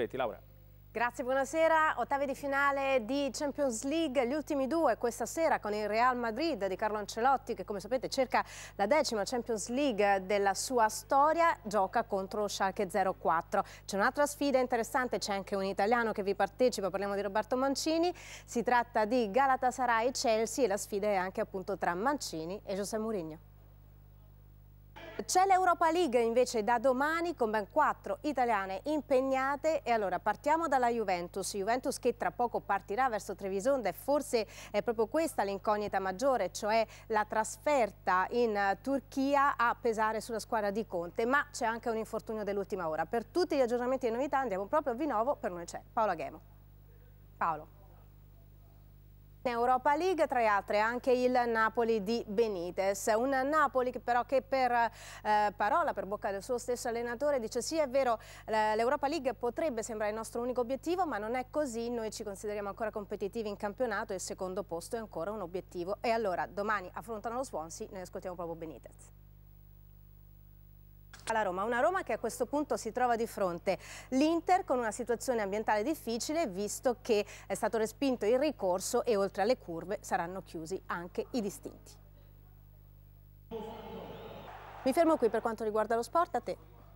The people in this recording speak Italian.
aspetti, Laura? Grazie, buonasera. Ottavi di finale di Champions League, gli ultimi due questa sera con il Real Madrid di Carlo Ancelotti che come sapete cerca la decima Champions League della sua storia, gioca contro lo Schalke 04. C'è un'altra sfida interessante, c'è anche un italiano che vi partecipa, parliamo di Roberto Mancini, si tratta di Galatasaray-Chelsea e la sfida è anche appunto tra Mancini e José Mourinho. C'è l'Europa League invece da domani con ben quattro italiane impegnate e allora partiamo dalla Juventus, Juventus che tra poco partirà verso Trevisonda e forse è proprio questa l'incognita maggiore, cioè la trasferta in eh, Turchia a pesare sulla squadra di Conte, ma c'è anche un infortunio dell'ultima ora. Per tutti gli aggiornamenti e novità andiamo proprio a Vinovo, per noi c'è Paola Ghemo. Paolo. Europa League, tra le altre anche il Napoli di Benitez, un Napoli però che per eh, parola, per bocca del suo stesso allenatore dice sì è vero l'Europa League potrebbe sembrare il nostro unico obiettivo ma non è così, noi ci consideriamo ancora competitivi in campionato e il secondo posto è ancora un obiettivo e allora domani affrontano lo Swansea, noi ascoltiamo proprio Benitez alla Roma, una Roma che a questo punto si trova di fronte l'Inter con una situazione ambientale difficile visto che è stato respinto il ricorso e oltre alle curve saranno chiusi anche i distinti. Mi fermo qui per quanto riguarda lo sport, a te.